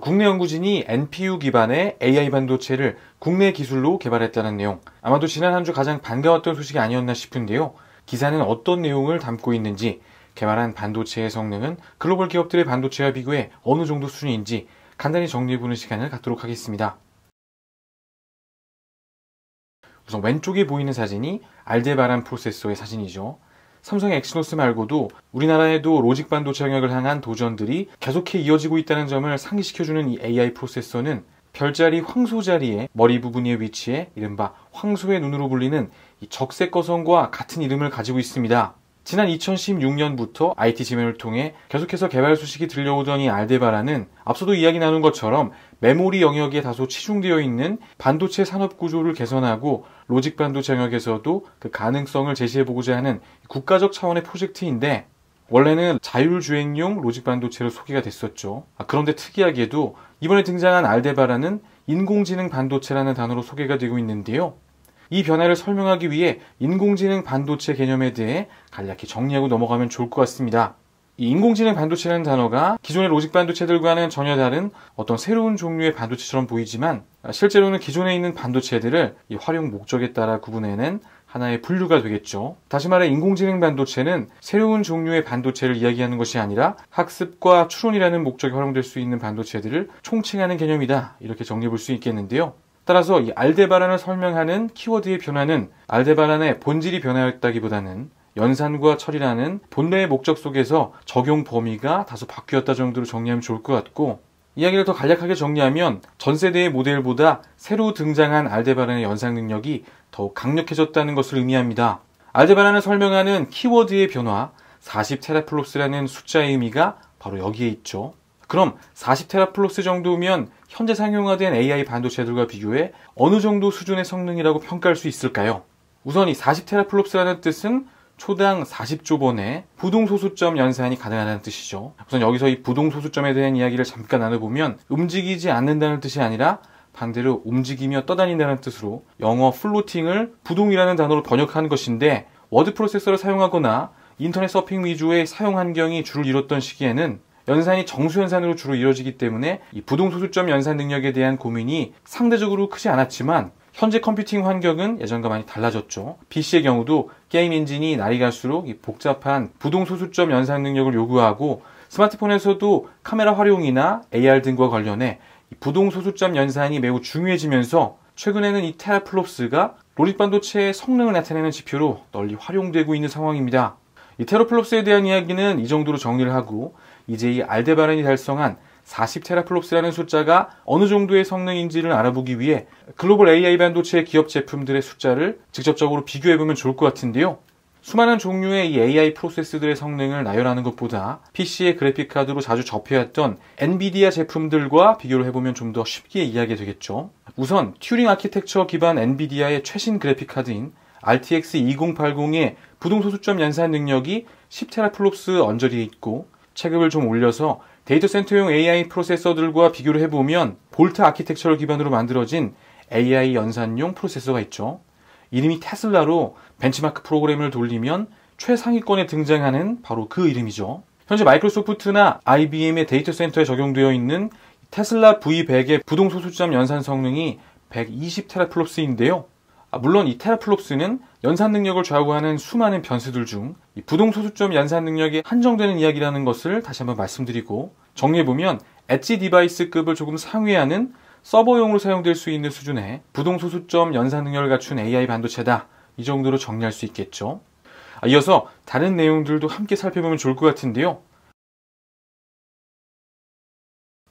국내 연구진이 NPU 기반의 AI 반도체를 국내 기술로 개발했다는 내용. 아마도 지난 한 주 가장 반가웠던 소식이 아니었나 싶은데요. 기사는 어떤 내용을 담고 있는지, 개발한 반도체의 성능은 글로벌 기업들의 반도체와 비교해 어느 정도 수준인지 간단히 정리해보는 시간을 갖도록 하겠습니다. 우선 왼쪽에 보이는 사진이 알데바란 프로세서의 사진이죠. 삼성의 엑시노스 말고도 우리나라에도 로직 반도체 영역을 향한 도전들이 계속해 이어지고 있다는 점을 상기시켜주는 이 AI 프로세서는 별자리 황소 자리에 머리 부분에위치해 이른바 황소의 눈으로 불리는 이 적색 거성과 같은 이름을 가지고 있습니다. 지난 2016년부터 IT 지면을 통해 계속해서 개발 소식이 들려오던 이 알데바라는 앞서도 이야기 나눈 것처럼 메모리 영역에 다소 치중되어 있는 반도체 산업 구조를 개선하고 로직 반도체 영역에서도 그 가능성을 제시해보고자 하는 국가적 차원의 프로젝트인데 원래는 자율주행용 로직 반도체로 소개가 됐었죠. 아, 그런데 특이하게도 이번에 등장한 알데바라는 인공지능 반도체라는 단어로 소개가 되고 있는데요. 이 변화를 설명하기 위해 인공지능 반도체 개념에 대해 간략히 정리하고 넘어가면 좋을 것 같습니다. 이 인공지능 반도체라는 단어가 기존의 로직 반도체들과는 전혀 다른 어떤 새로운 종류의 반도체처럼 보이지만 실제로는 기존에 있는 반도체들을 활용 목적에 따라 구분해낸 하나의 분류가 되겠죠. 다시 말해 인공지능 반도체는 새로운 종류의 반도체를 이야기하는 것이 아니라 학습과 추론이라는 목적에 활용될 수 있는 반도체들을 총칭하는 개념이다. 이렇게 정리해 볼 수 있겠는데요. 따라서 이 알데바란을 설명하는 키워드의 변화는 알데바란의 본질이 변화였다기보다는 연산과 처리라는 본래의 목적 속에서 적용 범위가 다소 바뀌었다 정도로 정리하면 좋을 것 같고 이야기를 더 간략하게 정리하면 전 세대의 모델보다 새로 등장한 알데바란의 연상 능력이 더욱 강력해졌다는 것을 의미합니다. 알데바란을 설명하는 키워드의 변화 40 테라플롭스라는 숫자의 의미가 바로 여기에 있죠. 그럼 40테라플럭스 정도면 현재 상용화된 AI 반도체들과 비교해 어느 정도 수준의 성능이라고 평가할 수 있을까요? 우선 이 40테라플롭스라는 뜻은 초당 40조 번의 부동소수점 연산이 가능하다는 뜻이죠. 우선 여기서 이 부동소수점에 대한 이야기를 잠깐 나눠보면 움직이지 않는다는 뜻이 아니라 반대로 움직이며 떠다닌다는 뜻으로 영어 플로팅을 부동이라는 단어로 번역한 것인데 워드 프로세서를 사용하거나 인터넷 서핑 위주의 사용 환경이 줄을 이뤘던 시기에는 연산이 정수연산으로 주로 이루어지기 때문에 이 부동소수점 연산 능력에 대한 고민이 상대적으로 크지 않았지만 현재 컴퓨팅 환경은 예전과 많이 달라졌죠. PC의 경우도 게임 엔진이 날이 갈수록 복잡한 부동소수점 연산 능력을 요구하고 스마트폰에서도 카메라 활용이나 AR 등과 관련해 부동소수점 연산이 매우 중요해지면서 최근에는 이 테라플롭스가 로직 반도체의 성능을 나타내는 지표로 널리 활용되고 있는 상황입니다. 이 테라플롭스에 대한 이야기는 이 정도로 정리를 하고 이제 이 알데바란이 달성한 40테라플롭스라는 숫자가 어느 정도의 성능인지를 알아보기 위해 글로벌 AI 반도체 기업 제품들의 숫자를 직접적으로 비교해보면 좋을 것 같은데요. 수많은 종류의 이 AI 프로세스들의 성능을 나열하는 것보다 PC의 그래픽카드로 자주 접해왔던 엔비디아 제품들과 비교를 해보면 좀 더 쉽게 이해하게 되겠죠. 우선 튜링 아키텍처 기반 엔비디아의 최신 그래픽카드인 RTX 2080의 부동소수점 연산 능력이 10테라플롭스 언저리에 있고 체급을 좀 올려서 데이터 센터용 AI 프로세서들과 비교를 해보면 볼트 아키텍처를 기반으로 만들어진 AI 연산용 프로세서가 있죠. 이름이 테슬라로 벤치마크 프로그램을 돌리면 최상위권에 등장하는 바로 그 이름이죠. 현재 마이크로소프트나 IBM의 데이터 센터에 적용되어 있는 테슬라 V100의 부동 소수점 연산 성능이 120테라플롭스인데요. 아, 물론 이 테라플롭스는 연산 능력을 좌우하는 수많은 변수들 중 부동소수점 연산 능력이 한정되는 이야기라는 것을 다시 한번 말씀드리고 정리해보면 엣지 디바이스급을 조금 상회하는 서버용으로 사용될 수 있는 수준의 부동소수점 연산 능력을 갖춘 AI 반도체다 이 정도로 정리할 수 있겠죠 아, 이어서 다른 내용들도 함께 살펴보면 좋을 것 같은데요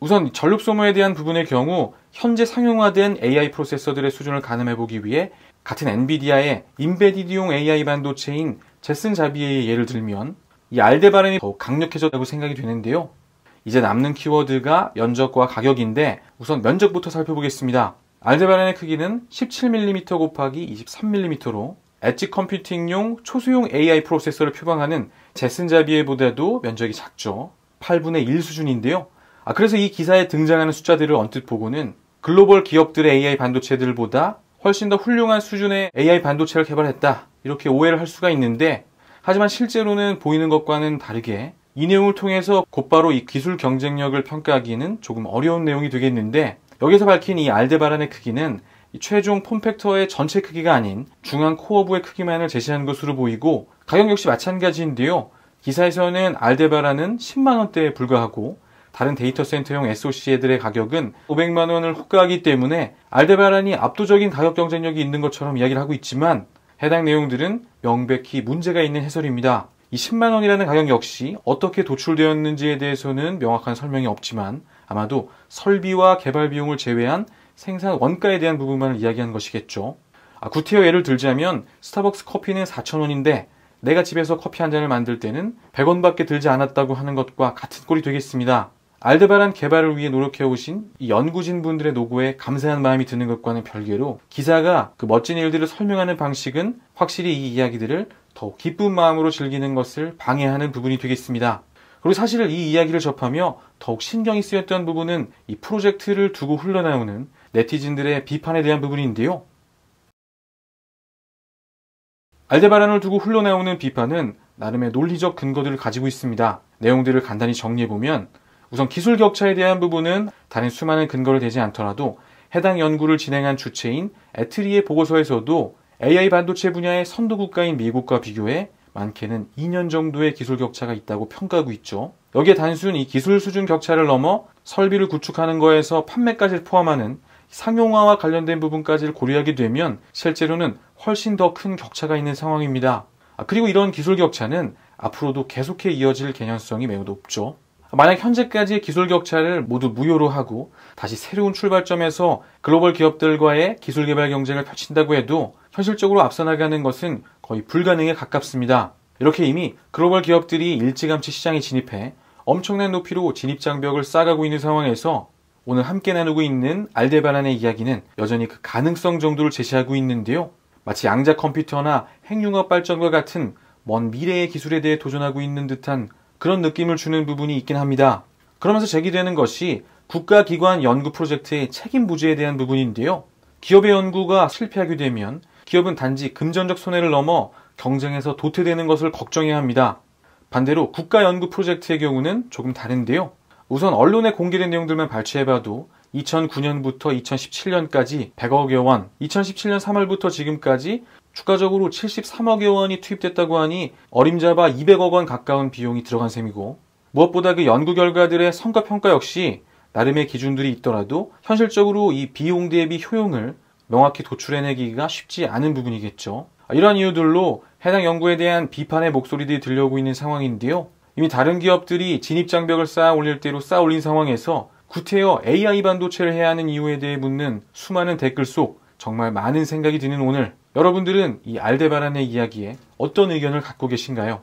우선 전력 소모에 대한 부분의 경우 현재 상용화된 AI 프로세서들의 수준을 가늠해보기 위해 같은 엔비디아의 인베디디용 AI 반도체인 제슨 자비의 에 예를 들면 이 알데바람이 더욱 강력해졌다고 생각이 되는데요. 이제 남는 키워드가 면적과 가격인데 우선 면적부터 살펴보겠습니다. 알데바란의 크기는 17mm 곱하기 23mm로 엣지 컴퓨팅용 초소형 AI 프로세서를 표방하는 제슨 자비에보다도 면적이 작죠. 8분의 1 수준인데요. 아, 그래서 이 기사에 등장하는 숫자들을 언뜻 보고는 글로벌 기업들의 AI 반도체들보다 훨씬 더 훌륭한 수준의 AI 반도체를 개발했다. 이렇게 오해를 할 수가 있는데 하지만 실제로는 보이는 것과는 다르게 이 내용을 통해서 곧바로 이 기술 경쟁력을 평가하기는 조금 어려운 내용이 되겠는데 여기서 밝힌 이 알데바란의 크기는 최종 폼팩터의 전체 크기가 아닌 중앙 코어부의 크기만을 제시한 것으로 보이고 가격 역시 마찬가지인데요. 기사에서는 알데바라는 10만원대에 불과하고 다른 데이터 센터용 SOC들의 가격은 500만 원을 호가하기 때문에 알데바란이 압도적인 가격 경쟁력이 있는 것처럼 이야기를 하고 있지만 해당 내용들은 명백히 문제가 있는 해설입니다. 이 10만 원이라는 가격 역시 어떻게 도출되었는지에 대해서는 명확한 설명이 없지만 아마도 설비와 개발 비용을 제외한 생산 원가에 대한 부분만을 이야기한 것이겠죠. 아, 구태여 예를 들자면 스타벅스 커피는 4천원인데 내가 집에서 커피 한 잔을 만들 때는 100원밖에 들지 않았다고 하는 것과 같은 꼴이 되겠습니다. 알데바란 개발을 위해 노력해오신 이 연구진 분들의 노고에 감사한 마음이 드는 것과는 별개로 기사가 그 멋진 일들을 설명하는 방식은 확실히 이 이야기들을 더 기쁜 마음으로 즐기는 것을 방해하는 부분이 되겠습니다. 그리고 사실 이 이야기를 접하며 더욱 신경이 쓰였던 부분은 이 프로젝트를 두고 흘러나오는 네티즌들의 비판에 대한 부분인데요. 알데바란을 두고 흘러나오는 비판은 나름의 논리적 근거들을 가지고 있습니다. 내용들을 간단히 정리해보면 우선 기술 격차에 대한 부분은 다른 수많은 근거를 대지 않더라도 해당 연구를 진행한 주체인 에트리의 보고서에서도 AI 반도체 분야의 선도 국가인 미국과 비교해 많게는 2년 정도의 기술 격차가 있다고 평가하고 있죠. 여기에 단순 히 기술 수준 격차를 넘어 설비를 구축하는 거에서 판매까지 포함하는 상용화와 관련된 부분까지를 고려하게 되면 실제로는 훨씬 더 큰 격차가 있는 상황입니다. 아, 그리고 이런 기술 격차는 앞으로도 계속해 이어질 개연성이 매우 높죠. 만약 현재까지의 기술 격차를 모두 무효로 하고 다시 새로운 출발점에서 글로벌 기업들과의 기술 개발 경쟁을 펼친다고 해도 현실적으로 앞서 나가는 것은 거의 불가능에 가깝습니다. 이렇게 이미 글로벌 기업들이 일찌감치 시장에 진입해 엄청난 높이로 진입장벽을 쌓아가고 있는 상황에서 오늘 함께 나누고 있는 알데바란의 이야기는 여전히 그 가능성 정도를 제시하고 있는데요. 마치 양자 컴퓨터나 핵융합 발전과 같은 먼 미래의 기술에 대해 도전하고 있는 듯한 그런 느낌을 주는 부분이 있긴 합니다. 그러면서 제기되는 것이 국가기관 연구 프로젝트의 책임 부재에 대한 부분인데요. 기업의 연구가 실패하게 되면 기업은 단지 금전적 손해를 넘어 경쟁에서 도태되는 것을 걱정해야 합니다. 반대로 국가 연구 프로젝트의 경우는 조금 다른데요. 우선 언론에 공개된 내용들만 발췌해봐도 2009년부터 2017년까지 100억여 원, 2017년 3월부터 지금까지 추가적으로 73억여 원이 투입됐다고 하니 어림잡아 200억 원 가까운 비용이 들어간 셈이고 무엇보다 그 연구 결과들의 성과 평가 역시 나름의 기준들이 있더라도 현실적으로 이 비용 대비 효용을 명확히 도출해내기가 쉽지 않은 부분이겠죠. 이러한 이유들로 해당 연구에 대한 비판의 목소리들이 들려오고 있는 상황인데요. 이미 다른 기업들이 진입 장벽을 쌓아 올릴 대로 쌓아 올린 상황에서 구태여 AI 반도체를 해야 하는 이유에 대해 묻는 수많은 댓글 속 정말 많은 생각이 드는 오늘 여러분들은 이 알데바란의 이야기에 어떤 의견을 갖고 계신가요?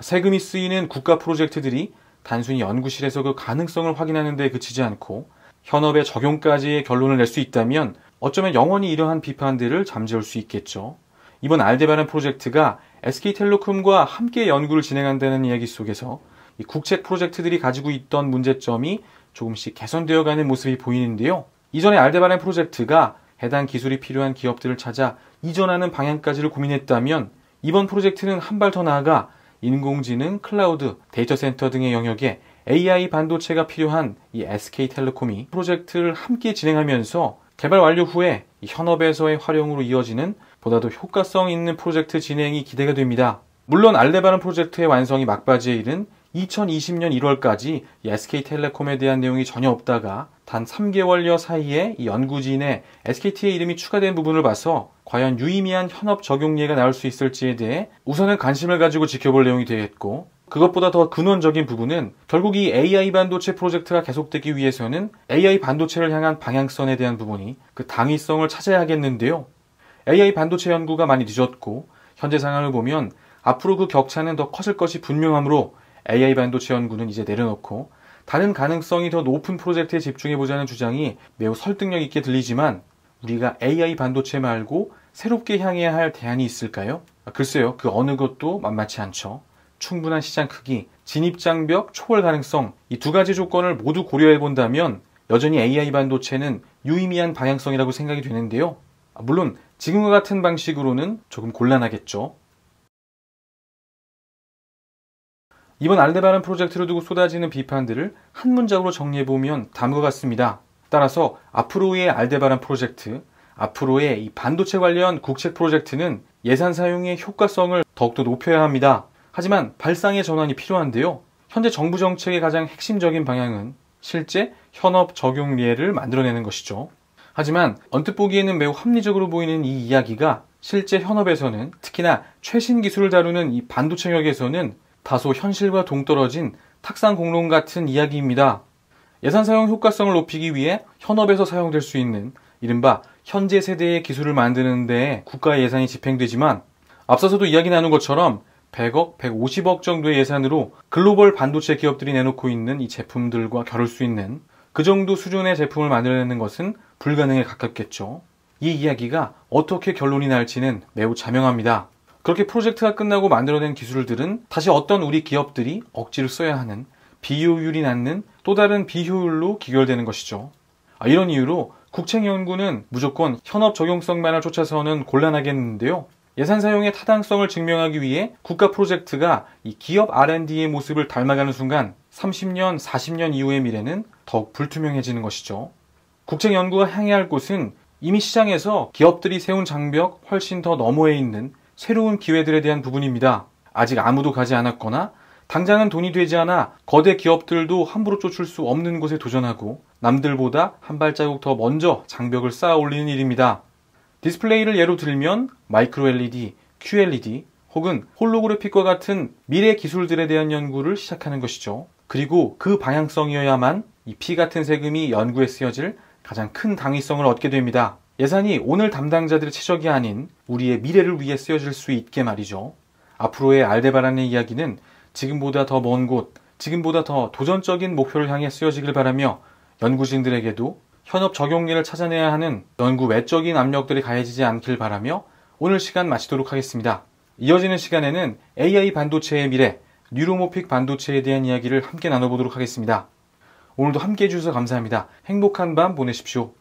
세금이 쓰이는 국가 프로젝트들이 단순히 연구실에서 그 가능성을 확인하는 데 그치지 않고 현업의 적용까지의 결론을 낼 수 있다면 어쩌면 영원히 이러한 비판들을 잠재울 수 있겠죠. 이번 알데바란 프로젝트가 SK텔레콤과 함께 연구를 진행한다는 이야기 속에서 국책 프로젝트들이 가지고 있던 문제점이 조금씩 개선되어가는 모습이 보이는데요. 이전에 알데바란 프로젝트가 해당 기술이 필요한 기업들을 찾아 이전하는 방향까지를 고민했다면 이번 프로젝트는 한 발 더 나아가 인공지능, 클라우드, 데이터 센터 등의 영역에 AI 반도체가 필요한 이 SK텔레콤이 프로젝트를 함께 진행하면서 개발 완료 후에 현업에서의 활용으로 이어지는 보다도 효과성 있는 프로젝트 진행이 기대가 됩니다. 물론 알레바란 프로젝트의 완성이 막바지에 이른 2020년 1월까지 SK텔레콤에 대한 내용이 전혀 없다가 단 3개월여 사이에 이연구진의 SKT의 이름이 추가된 부분을 봐서 과연 유의미한 현업 적용 예가 나올 수 있을지에 대해 우선은 관심을 가지고 지켜볼 내용이 되겠고 그것보다 더 근원적인 부분은 결국 이 AI 반도체 프로젝트가 계속되기 위해서는 AI 반도체를 향한 방향성에 대한 부분이 그 당위성을 찾아야 하겠는데요. AI 반도체 연구가 많이 늦었고 현재 상황을 보면 앞으로 그 격차는 더 커질 것이 분명하므로 AI 반도체 연구는 이제 내려놓고 다른 가능성이 더 높은 프로젝트에 집중해보자는 주장이 매우 설득력 있게 들리지만 우리가 AI 반도체 말고 새롭게 향해야 할 대안이 있을까요? 아, 글쎄요, 그 어느 것도 만만치 않죠. 충분한 시장 크기, 진입장벽, 초월 가능성, 이 두 가지 조건을 모두 고려해본다면 여전히 AI 반도체는 유의미한 방향성이라고 생각이 되는데요. 아, 물론 지금과 같은 방식으로는 조금 곤란하겠죠. 이번 알데바란 프로젝트를 두고 쏟아지는 비판들을 한 문장으로 정리해보면 다음과 같습니다. 따라서 앞으로의 알데바란 프로젝트, 앞으로의 이 반도체 관련 국책 프로젝트는 예산 사용의 효과성을 더욱더 높여야 합니다. 하지만 발상의 전환이 필요한데요. 현재 정부 정책의 가장 핵심적인 방향은 실제 현업 적용 예를 만들어내는 것이죠. 하지만 언뜻 보기에는 매우 합리적으로 보이는 이 이야기가 실제 현업에서는 특히나 최신 기술을 다루는 이 반도체 역에서는 다소 현실과 동떨어진 탁상공론 같은 이야기입니다. 예산 사용 효과성을 높이기 위해 현업에서 사용될 수 있는 이른바 현재 세대의 기술을 만드는 데 국가 예산이 집행되지만 앞서서도 이야기 나눈 것처럼 100억, 150억 정도의 예산으로 글로벌 반도체 기업들이 내놓고 있는 이 제품들과 겨룰 수 있는 그 정도 수준의 제품을 만들어내는 것은 불가능에 가깝겠죠. 이 이야기가 어떻게 결론이 날지는 매우 자명합니다. 그렇게 프로젝트가 끝나고 만들어낸 기술들은 다시 어떤 우리 기업들이 억지를 써야 하는 비효율이 낳는 또 다른 비효율로 귀결되는 것이죠. 아, 이런 이유로 국책연구는 무조건 현업 적용성만을 쫓아서는 곤란하겠는데요. 예산 사용의 타당성을 증명하기 위해 국가 프로젝트가 이 기업 R&D의 모습을 닮아가는 순간 30년, 40년 이후의 미래는 더욱 불투명해지는 것이죠. 국책연구가 향해야 할 곳은 이미 시장에서 기업들이 세운 장벽 훨씬 더 너머에 있는 새로운 기회들에 대한 부분입니다. 아직 아무도 가지 않았거나 당장은 돈이 되지 않아 거대 기업들도 함부로 쫓을 수 없는 곳에 도전하고 남들보다 한 발자국 더 먼저 장벽을 쌓아 올리는 일입니다. 디스플레이를 예로 들면 마이크로 LED, QLED 혹은 홀로그래픽과 같은 미래 기술들에 대한 연구를 시작하는 것이죠. 그리고 그 방향성이어야만 이피 같은 세금이 연구에 쓰여질 가장 큰 당위성을 얻게 됩니다. 예산이 오늘 담당자들의 최적이 아닌 우리의 미래를 위해 쓰여질 수 있게 말이죠. 앞으로의 알데바란의 이야기는 지금보다 더 먼 곳, 지금보다 더 도전적인 목표를 향해 쓰여지길 바라며 연구진들에게도 현업 적용률을 찾아내야 하는 연구 외적인 압력들이 가해지지 않길 바라며 오늘 시간 마치도록 하겠습니다. 이어지는 시간에는 AI 반도체의 미래, 뉴로모픽 반도체에 대한 이야기를 함께 나눠보도록 하겠습니다. 오늘도 함께 해주셔서 감사합니다. 행복한 밤 보내십시오.